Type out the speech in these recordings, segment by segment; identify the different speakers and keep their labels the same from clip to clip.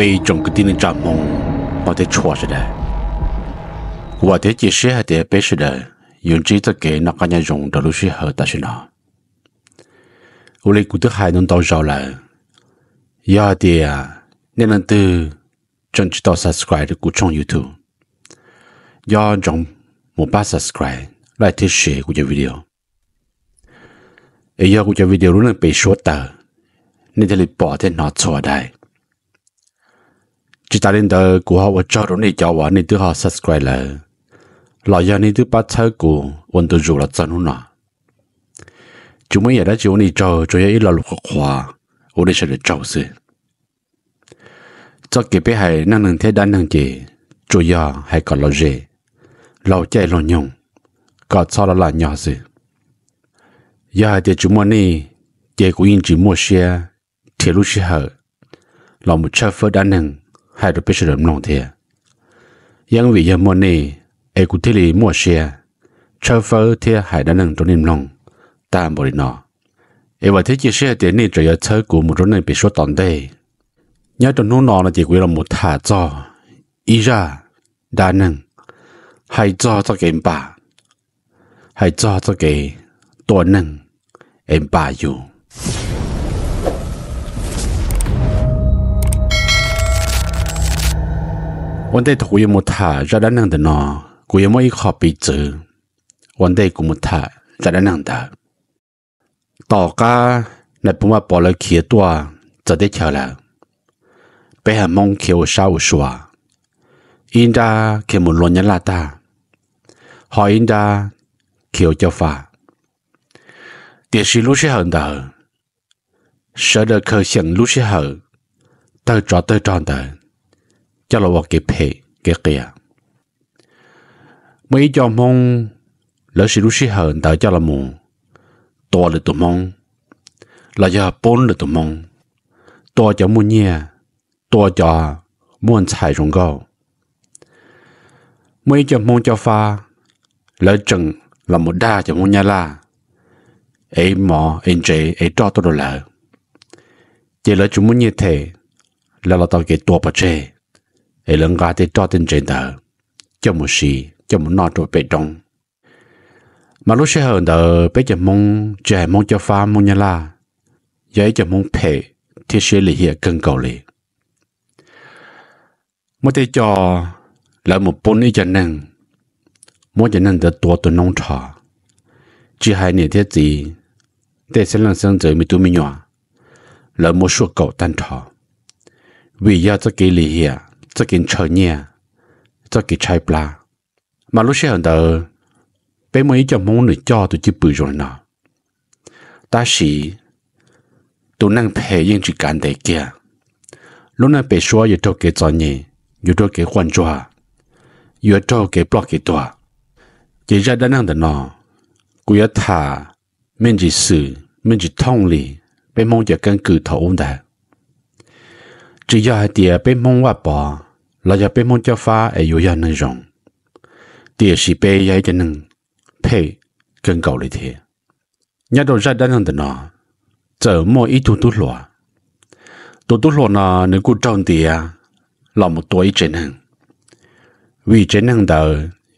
Speaker 1: 被中国敌人掌控，我得错着的。我得解释还得被是的，用这个给那个人用的路是好，但是呢，我嘞古德还能到少了，要的啊，你能得争取到 subscribe 的古种 YouTube，要种莫把 subscribe 来提示古只 video，哎呀古只 video 路能被说的，你这里把的拿错的。chỉ ta đến đó của họ và cho rồi này cho và này thứ họ subscribe là lại giờ này thứ bắt thơ của vẫn tôi dù là chân hơn nào chúng mình giờ đã chịu này cho cho ấy là lục khoa ở đây sẽ được cho sự cho cái bé hay năng lượng thế đan năng gì chủ yếu hay còn lo gì lo chạy lo nhung có cho là là nhỏ gì giờ hai tiệt chúng mình này tiệt của yên chỉ mua xe thiệt lúc xe hở lòng một chiếc phơ đan năng 还是不是人弄的？因为要么内埃古特里莫些，拆分掉还丹能独立弄，但不里闹。埃瓦提杰些点内主要考古木里弄别说当地，要中弄闹了，就为了木太早，伊家丹能还早做给巴，还早做给多能，恩巴用。วันได้ถูยมุถาจะด้านนังเดนอกูยังไม่ขอปีจือวันได้กูมุถาจะด้านนังดาต่อก้าในปุ่มว่าปอลเขียตัวจะได้เชียวแล้วไปหามองเขียวเศร้าชัวอินดาเขียวมุนลนยันลาตาหอยอินดาเขียวเจ้าฟ้าเดี๋ยวสิลูกเชื่อเดาเสือเด็กเคยเสียงลูกเชื่อเตอร์จอเตอร์จอนเดอ cho là một cái phê cái kia mấy cho mong lỡ sự sử hờn tại cho là mù to là tụi mong là cho bốn là tụi mong to cho mua nhia to cho muốn chạy rong gạo mấy cho mong cho pha lỡ chừng là một đa cho mong nhà la ấy mò ấy chế ấy cho tôi rồi lỡ chỉ lỡ chúng muốn như thế là là tao cái tua bạch chế hệ lần gà thì cho tên trên đời, cho một xì cho một nọ trội bệ trong mà lúc xe hơn đời bé chả mong chả mong cho pha mong nhà la giấy chả mong phê thì xe lì hiệp cần cầu lì mà thế cho là một bốn ý chân năng mỗi chân năng được tua tuần nông trò chỉ hai niệm thiết gì để sẽ làm sinh giới mi tu mi nhỏ là một số cầu tan trò vì do cho kỳ lì hiệp 这件车呢，这个菜不啦？mà lúc sau đó bé mới cho mong được cho tôi chỉ bự rồi nọ ta sĩ tôi năng phê yên chỉ cần để kia lúc nãy bé xóa cái cho nhỉ giờ cái quan cho giờ cái block cái to chỉ ra đã năng được nọ cô giờ thả mình chỉ sự mình chỉ thông lý bé mong giờ căn cứ thấu đã chỉ giờ hai tiề bên mong vạ bỏ là giờ bên mông cho pha ấy yêu giờ nên rộng tiề sĩ bê giờ cho nên pê cần cầu lấy thế nhà đầu ra đang nằm nó giờ mỗi ít tu tu lọ tu tu lọ nó nếu cứ trông tiề là một tuổi trên hàng vì trên hàng đầu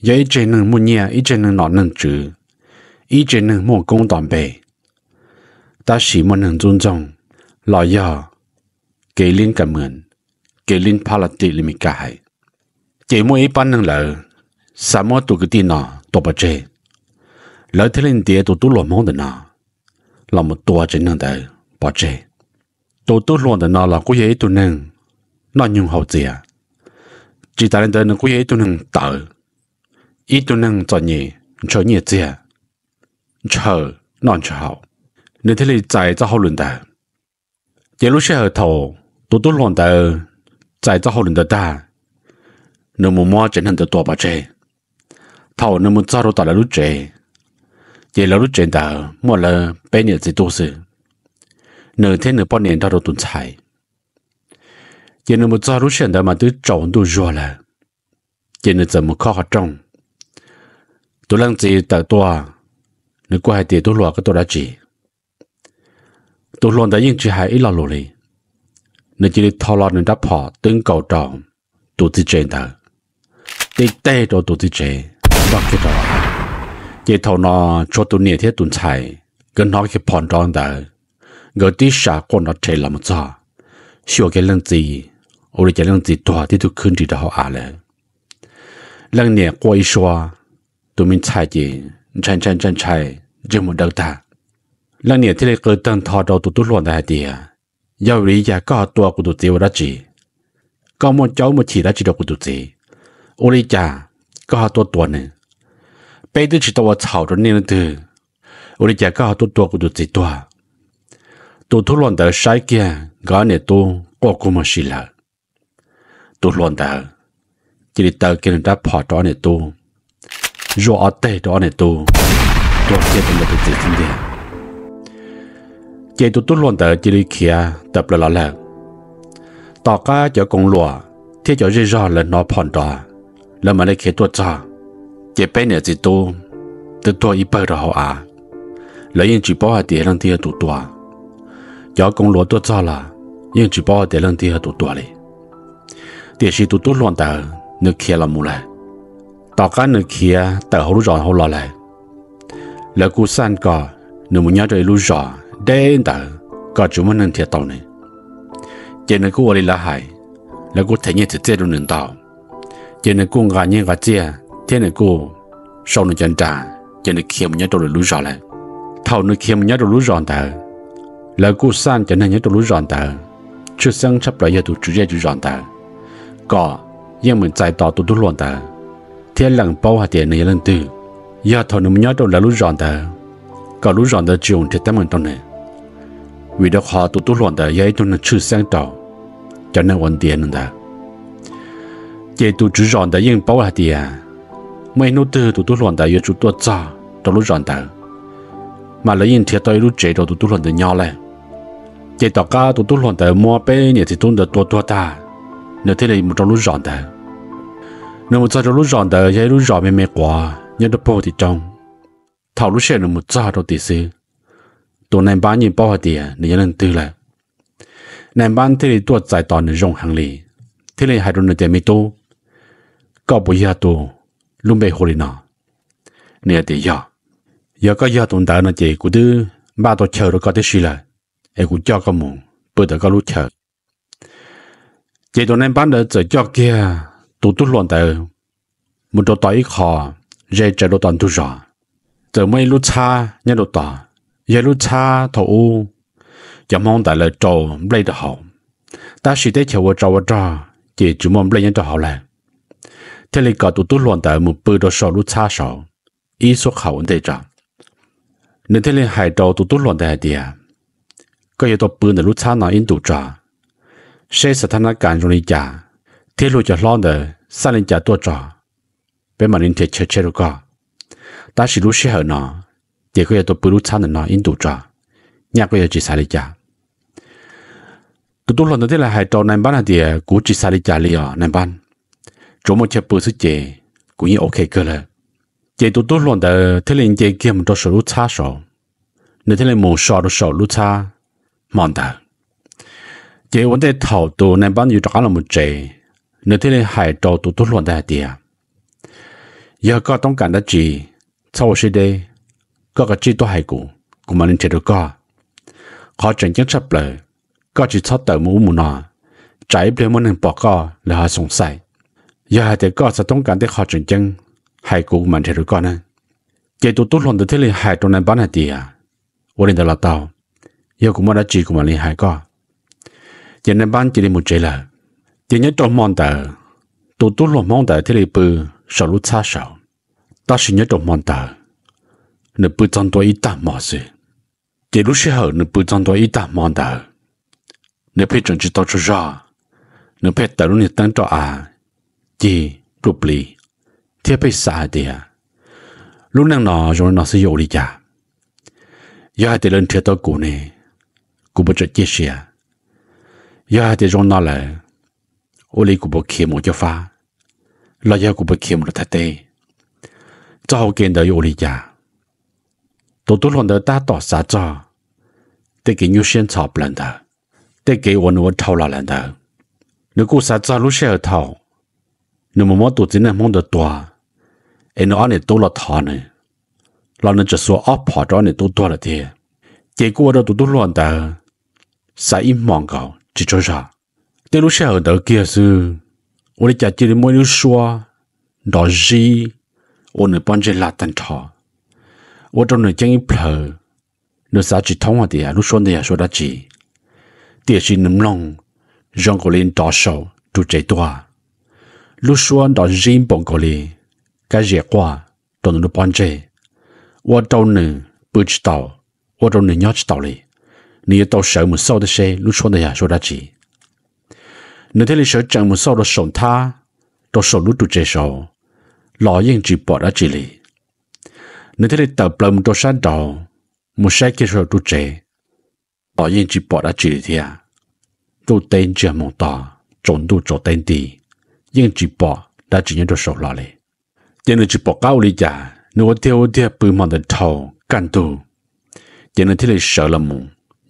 Speaker 1: giờ ít trên hàng mua nhà ít trên hàng nọ nâng chữ ít trên hàng mua công toàn bề ta chỉ muốn hàng tôn trọng là giờ kế liên cả mượn kế liên phá là tỷ limi cả hai chỉ mỗi ban năng là sa mô tụ cái tin nọ tụ bạch chế lỡ tụ tụ lộn mong đến nọ là một tua chế năng tới bạch tụ tụ lộn đến nọ là cũng dễ tụ năng nó nhung hậu gì à chỉ ta lên tới nó cũng dễ tụ năng tới tụ năng cho nhỉ cho nhỉ gì à chờ non chờ hậu nên thế này chạy cho luận đời chỉ lúc sẽ hở thầu tôi tôi loạn tờ giải cho hậu lần tờ ta nếu mà mua chân hẳn tờ tòa bà chê thảo nếu mà cho đồ tòa là lúc chê chỉ là lúc mua là bảy nhờ gì tôi sự nếu thế nếu bao nhiêu tao đồ tuần xài chỉ nếu mà cho lúc chê tờ mà tôi chọn tôi rồi là giờ nếu giờ mà khó hoạt trong tôi làm gì tờ tòa nếu quay hai tiền tôi lo cái đồ đã gì, tôi luôn đã yên chỉ hai ít lo lồ nên chỉ thò lọt nên đắp họ tướng cầu tròn tụi tí chê ta tê tê rồi tụi tí chê bắt cái đó chế thầu nó cho tụi nè thế tụi chạy gần nó cái phòn tròn ta gần tí xả con nó chê làm cho xua cái lần gì ôi cái lần gì tòa thì tụi khuyên gì đó à lẽ lần qua quay xóa tụi mình chạy gì chạy chạy chạy chạy chứ một đầu ta lần nè thế này cơ tăng thò đầu tụi tụi luôn ta địa. 有理呀，搞多古都只有得只，搞么教么起来只到古都只，我理呀，搞多多呢，背的只到我操着你了的，我理呀，搞多多古都只多，都突然的晒干，搞呢都搞古么事了，都乱的，这里到给人家跑着呢都，若阿带着呢都，多些的么都只听的。chế tụt tụt luôn tờ chỉ đi kia tập là lọ lẹ tỏ cá cho công lụa thế cho dây rõ là nó phòn đỏ là mà lấy kia tuột ra chế bé nè chỉ tu tự tua ít bơ rồi họ à lấy những chỉ bỏ hạt tiền lăng tiền tụt tua cho công lụa tuột ra là những chỉ bỏ hạt tiền lăng tiền tụt tua đi tiền sĩ tụt tụt luôn tờ nước kia là mù lại tỏ cá nước kia tờ hổ rõ hổ lò lại là cú san cò nửa một nhát rồi lú rõ đến ta có chúng mình nên thiệt tàu này chỉ nên cố đi là hại là cố thấy như thực chết luôn nên tàu chỉ nên cố ngã như ngã chết, thế nên cố sau nên chân trả chỉ nên kiếm nhớ đồ lũ rõ lại thầu nên kiếm nhớ đồ lũ rõ ta là cố san chỉ nên nhớ đồ lũ rõ ta chưa sang chấp lại giờ tụ chủ yếu chủ rõ ta có nhưng mình chạy tàu tụ tụ loạn ta thế lần bao hạt tiền này lần từ giờ thầu nên nhớ đồ là lũ rõ ta cả lúc rọn đã dùng thì tấm mình tông vì đó họ tụ tụ loạn đã dạy tông là chữ sáng tạo cho nên vấn đề nữa đó chỉ tụ chữ rọn đã yên bảo là mấy nô tư tụ tụ loạn đã yêu chú tua cha đó lúc mà lấy yên thiệt tôi lúc chế đó tụ tụ loạn đã nhau lên chỉ cả tụ tụ loạn đã mua bé nhà thì tông đã tua nếu thế này một trong lúc rọn đã nếu một trong lúc rọn đã dạy lúc mềm mềm quá nhớ được bao thì trong thảo lúc xe là một giờ đâu tỷ sư tổ này bán nhìn bao hạt tiền nên nhân tư là này bán thế thì tuột giải tỏ nên hàng lì thế thì hai đôi tiền mi tu có bùi ya tu luôn bị hồi nọ nè tỷ ya ya có ya tồn tại nó chỉ của thứ ba tổ chờ rồi có thể suy lại em cũng cho có mùng bữa đó có lúc chờ chỉ tổ này bán được chỉ cho kia tụ tụ loạn tại một tổ tỏi khó dễ chờ đồ toàn thu rõ tớ mới lúc cha nhớ đồ ta, giờ lúc cha thổ u giờ mong tại là trâu lấy được hậu ta chỉ để chờ vợ trâu vợ trâu, chỉ chú mong lấy nhớ được hậu lại. thế là cả tụ tụ loạn tại một bữa đó sau lúc cha sau ý số khẩu vấn đề trọng nên thế là hải trâu tụ tụ loạn tại địa có yếu tố bữa này lúc cha nào in tụ trò sẽ sẽ tham gia cảnh rồi giả thế lúc giờ loạn đời sang lên giả tụ trò bên mà nên thiệt chơi chơi được cả ta chỉ lúc xí hở nó để có tôi bự lúc chăn nó in tủ trà nhà có chỉ xài đi chả tôi tôi lần đầu tiên là hai trâu này bán là thì cú chỉ xài đi chả liền này bán chỗ một chiếc bự sức chè cũng như ok cơ rồi chè tôi tôi lần đầu thế liền chè kia một trâu sầu lúc cha sầu nếu thế liền một sầu lúc sầu lúc cha mòn đầu chè vấn đề thầu tôi này bán như trâu là một chè nếu thế liền hai trâu tôi tôi lần đầu thì giờ có ต้องการได้จี sau sẽ đây có cái chi tôi hay cũ cũng mà nên chơi được có khó chẳng chắc sắp lời chỉ thoát tờ mũ mù nọ trái bề muốn nên bỏ có là họ sung sai giờ thì có sẽ thông cảm để khó chẳng chắc hay cũ mà chơi được có nè chỉ tôi tốt lòng từ thế trong này bán này đi à ổn định là tao giờ cũng mà đã chỉ cũng mà liên hay có giờ nên bán chỉ đi một chơi là chỉ nhớ trong mong tờ tôi tốt lòng mong tờ thế này bự sợ lúc xa sợ ta chỉ nhớ trong mòn ta nửa bữa trong tôi ít ta mò gì chỉ lúc sẽ hở nửa bữa trong tôi ít ta mòn ta nửa phê chuẩn chỉ tao cho ra nửa phê tao lúc này tăng cho à chỉ chụp lì thiết phải xa đi à lúc năng nọ rồi nó sẽ dụ đi chả giờ hai tiền lên thiệt tao cũ nè cũ bất chợt chia à, giờ hai tiền rồi nó lại ô lì cũ bất khiêm một cho pha lo giờ cũ bất khiêm một thật tệ 早干到有屋里家，多多乱得大打杀杀，得给牛先吵不乱的，得给我牛偷了乱得。如果杀杀落下后头，你妈么多只能望着断，而你阿娘多了他呢。老人就说：“我拍照的多剁了点，结果我的多多龙的杀一满高，只桌啥？在路下后头结束。我的家这里没有说，老是。” ô nửa bọn chế là tận thọ ô trong nửa chẳng ít phở nửa sao chỉ thông hòa thì à lúc xuân thì à xuân đã chỉ tiệt chỉ nấm lòng rong cổ lên đỏ sầu tu chế toa lúc xuân đó riêng bọn cổ lên cái gì qua trong nửa bọn chế ô trong nửa bự chỉ tàu ô trong nửa nhỏ chỉ tàu đi nửa tàu sợ một sau đó xe lúc xuân thì à xuân đã chỉ nửa thế là sợ chẳng một sau đó sống tha đó sống lúc tu chế sầu lò yên chỉ bỏ ra chỉ lì nếu thế thì tập lầm đồ sát đầu một xe kia rồi tu trẻ tỏ yên chỉ bỏ ra chỉ lì thì à, đủ tu tên chưa mong tỏ trốn đủ chỗ tên đi yên chỉ bỏ đã chỉ nhận được sổ lò lì tiền chỉ bỏ cao lì chả nếu theo theo bự mòn đến thầu can tu tiền thế thì sợ là mù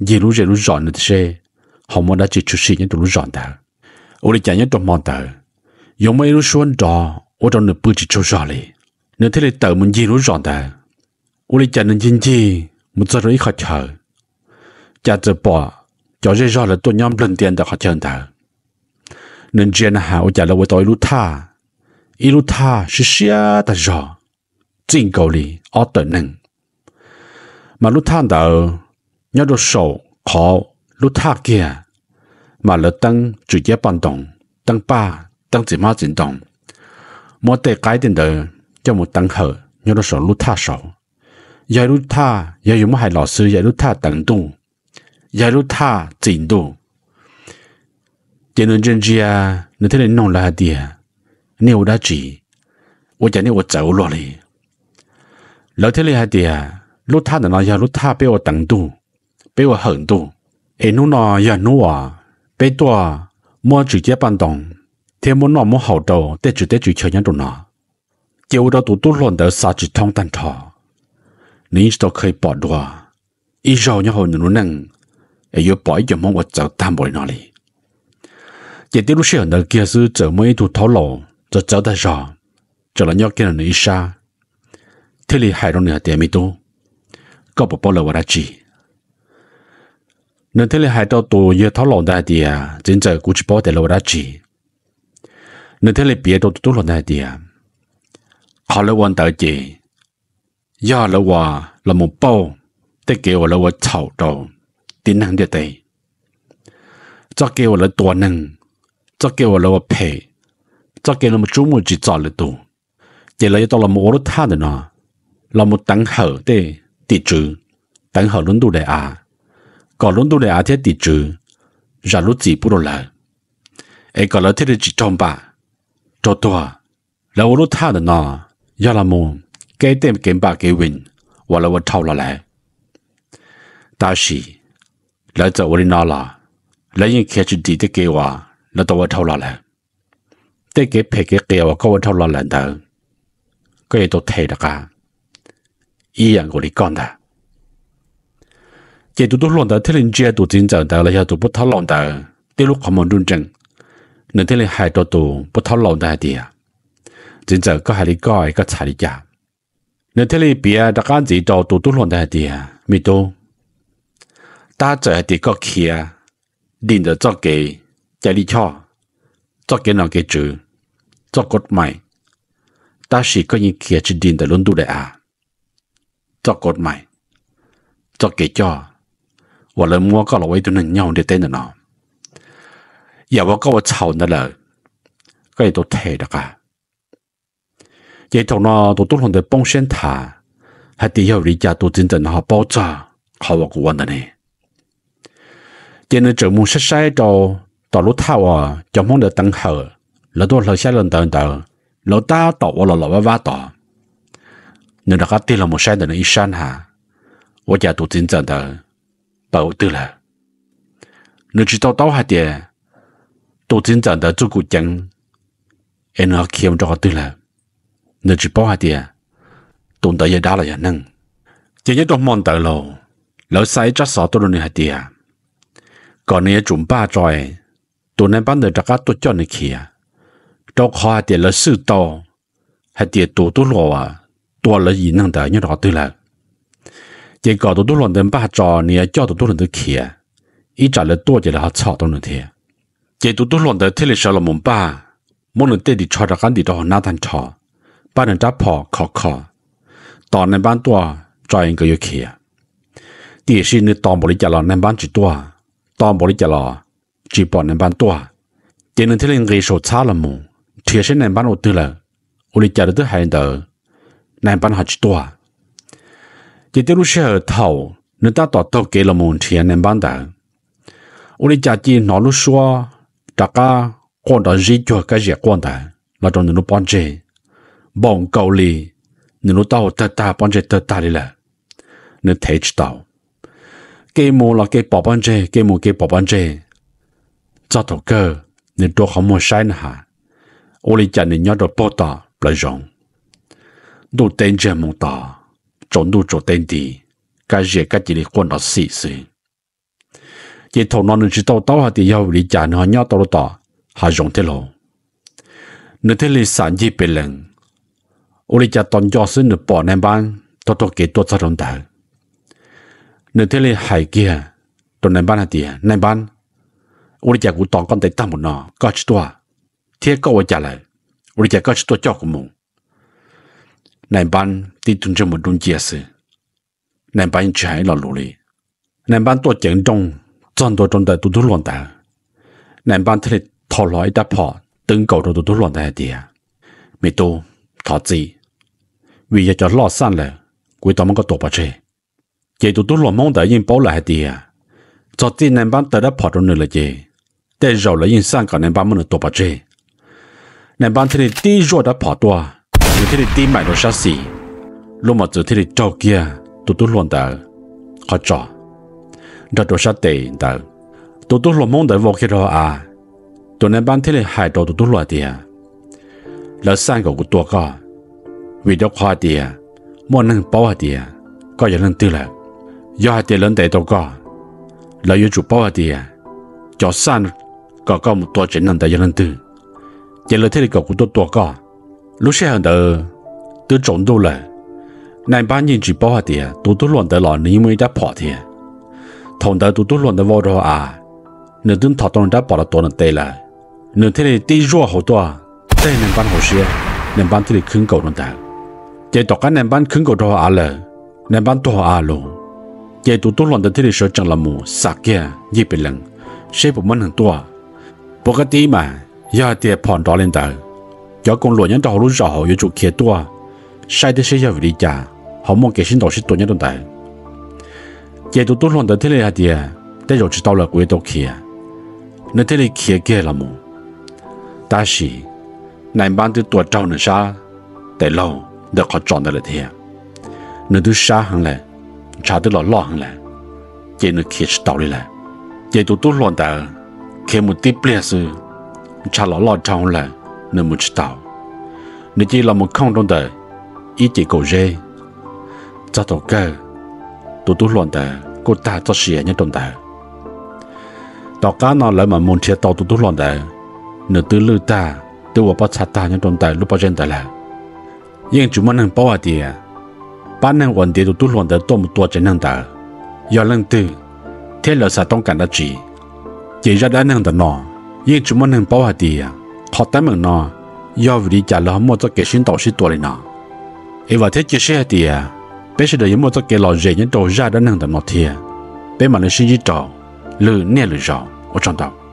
Speaker 1: gì lúc gì lúc giòn nữa thế họ muốn đã chỉ chú sĩ nhận được lúc giòn ta ôi chả nhận được mòn ta dùng mấy lúc xuân trò 我讲侬白己做啥嘞？侬睇了大部分记录账我哩赚了钱钱，我做了一下车，加着把，加些上了多，要不乱点的块钱能侬见呐？我加了外头一路摊，一路摊是啥东西？真够的奥特能。马路摊到，拿着手靠路摊架，马路灯直接搬动，灯把灯芝麻振动。một tệ cái tiền đời cho một tăng hở nhớ nó sổ lúc tha sổ giờ lúc tha giờ dùng hai lọ sư giờ lúc tha tận tu giờ lúc tha chỉnh tu chỉ nên chân chi à nên này nông là đi à nếu đã chỉ tôi chẳng nếu tôi rồi đi này hay đi à lúc là nó giờ lúc bị tôi tận tu bị tôi hận tu ai nó nó giờ nó à bị tôi mua trực tiếp ban đồng thế muốn nó muốn hậu đầu tết chữ tết chữ chơi nhân đồ nó chiều đó tụi tôi luôn đỡ xa chữ thông tan thọ nín tôi khơi bỏ đùa ý rồi nhau hồi nữa năng ấy yêu bỏ giờ mong vật cháu tam bồi nó đi chỉ tiếc lúc xưa kia sư chở mấy tụ tháo lộ cho cháu ta rõ cho là nhau kia là nữ sa thế thì hại rồi nữa tiền mi tu có bỏ bỏ lỡ vào chi, nên thế là hai tàu tù yêu tháo lộ đại địa chính giờ cũng chỉ bỏ để lỡ vào chi nên thế là bịa đồ tôi lọt này đi họ lấy quan tới gì do là hòa là một bao thế kêu là hòa chảo đồ tính năng địa tây cho kêu là tua năng cho kêu là hòa phe cho kêu là một chú một chỉ cho là tu chỉ là đó là một lỗ tha được nó là một tăng hở để tỷ trừ tăng hở luôn tu để à còn luôn tu để à thế tỷ trừ ra lúc gì bù đồ lại ai còn là thế thì chỉ trong bà တော်တော်လာဝလို့ထားတဲ့နာရလာမုံကဲတဲ့ကင်ပါကေဝင် ဝလာဝထောက်လာလဲတာရှိလာကြဝရနာလာလာရင်ခဲချတီတကေဝါလတော်ထောက်လာလဲတဲ့ကေဖေကေကေဝကဝထောက်လာလန်တာကဲတော့ထဲတကာ一样我哩讲的。这都都乱的，特人家都真正的了，也都不讨论的，对路看门认真，你睇你係多度不透露大啲啊！真正個係你改個查理家，你睇你別大家自度度都落大啲啊！咪都，大在啲個企啊，連着作嘅在你錯，作嘅那嘅做，作國賣，但是個人企係連着輪到嚟啊！作國賣，作嘅咗，我哋摸個落位都能 nhau 啲等人咯。也要跟我吵那了，个都退了噶。也同呢，都都同的帮先他，还底下人家都真正好爆炸，好我过的呢。今日做梦晒晒到到路头啊，就梦到等候，老多老些人等等，老大到我老老娃娃到，你那个地了没晒的那一山哈，我家都真正的爆掉了。你知道到下点。tổ chính chẳng đã chú cụ chẳng em nó kiếm cho họ tư là nợ chỉ bỏ hai tiền tồn tại giờ đã là giờ nâng chỉ nhớ trong mong đợi lồ lỡ sai chắc sợ tôi rồi hai tiền còn nếu chuẩn ba rồi tụi nên bán được chắc các tôi cho này kia à, cho họ tiền là sự to hai tiền tụ tôi lo à tôi là gì nâng tờ nhớ đó tư là chỉ có tụi tôi lo đến ba trò nếu cho tụi tôi lo tới kia ít trả lời tôi chỉ là họ sợ tôi nữa tiền จตุตุหลนเดทเลชลมุมป้ามนุษย์เตดีชอรกันดีดอหน้าทันชอป้านันจับพอขอคอตอนในบ้านตัวจอยเองก็ยูเคียตีชินตอนบริจาลอในบ้านจิตัว ตอนบริจาลอจีปอนในบ้านตัวเจนึงที่เรียนกีโชชาละมุเทียชินในบ้านอุตุละอุลิจารุตุหาเดอในบ้านหัจิตัวเจตุรุเชอเท่านึกตาต่อโตเกละมุเทียในบ้านเดออุลิจารจีนอรุชัว trả cá quan đã dí cho cái gì con ta là trong nó bón chế bóng cầu lì nó tao ta ta bón chế ta ta đi là nó thấy tao cái mồ là cái bảo bón chế cái mồ cái bảo bón chế cho tao cơ nó đồ không muốn sai nữa, ô lì chân nó nhớ được bảo ta là dùng, đồ tên chế mong ta trốn đồ chỗ tên đi cái gì cái gì quan đó xì xì chỉ thầu nó nên chỉ tao tao hạt thì yêu lý trả nó nhau tao tao hà dùng thế lo nửa thế lý sản gì bền lặng ô lý trả toàn cho xin nửa bỏ nem ban tao tao kể tao sao đồng đạo nửa thế lý hải kia tao nem ban hạt thì nem ban ô lý trả cũng toàn con tay tăng một nọ có chút tua thế có vợ trả lại ô lý trả có chút tua cho của mình nem ban thì tụng cho một đun chia sự nem ban chỉ là lũ lý nem ban tổ chẳng đông 转多转的都都乱的，南班这里讨来一大炮，等狗都都都乱的的，没多讨子，为一叫落山了，鬼他们个多把车，这都都乱忙的，因包来的呀，昨天南班得了跑着了的，但绕了因三个南班们的多把车，南班这里第一绕的跑多，有这里第买了啥事，罗马这里着急，都都乱的，好着。ra tổ sát tệ tờ tổ tổ lo mong đợi vô kia rồi à tổ nên ban thế này hai tổ tổ tổ lo thì à là sang của tổ co vì đó khoa thì à muốn nâng bao thì à có giờ nâng tư là do hai tiền lớn tệ tổ co là yêu chủ bao thì à cho sang có có một tổ chức nâng tệ giờ nâng tư chỉ là thế này có của tổ tổ co lúc xe hàng đó, từ trộn đâu là này ban nhìn chỉ bao thì à tổ tổ lo tệ lo nếu mới đã bỏ thì à thằng đó tụt tụt luôn đã vô rồi à nửa tuần thọ tuần đã bỏ là tuần tệ là nửa thế này tê rõ hồ toa tê nên ban hồ xe nên ban thế này khứng cầu luôn ta chế tọt cái nên ban khứng cầu đó à là nên ban to à luôn chế tụt tụt luôn đã thế này sợ chẳng là mù sạc kia gì bị lằng xe bộ mình hàng toa bộ cái tí mà giờ thì phòn đó lên ta giờ công lụa nhân đó lúc rõ hồ yêu chủ kia toa sai thế sẽ giờ đi trả họ mong cái sinh đồ sẽ tổ nhân tồn tại 给都多乱的天里下地，但就知道了鬼多去，那天里去给了么？但是，南班的多招那啥，得老得好长的了天，那都啥行嘞？查得了老行嘞？给那开始道理嘞，给都多乱的，开么的不是查了老长了，那么知道，那这那么看中的，一点狗热，咋都干？都都乱的。cô ta cho xìa à, nhân trong ta tao cá nó lại mà muốn chia tao tụt tụt lòn ta nửa tư lư ta tư vào bắt chặt ta nhân trong ta lúc bắt chân ta là nhưng chúng mình bảo à đi bạn năng vấn đề tụt tụt lòn ta tôi một tuột chân năng ta giờ lần tư thế là sao tông cảnh đã chỉ chỉ ra đã năng ta nó nhưng chúng mình bảo à đi họ ta mình nó giờ vì trả lời mua cho cái sinh tàu sĩ tuột này nó ấy và thế chia sẻ đi à bây giờ đời một tóc kê lò dễ những đồ ra đã nâng tầm một thìa bây mà nó suy nghĩ trò lừa nè lừa rõ ở trong tàu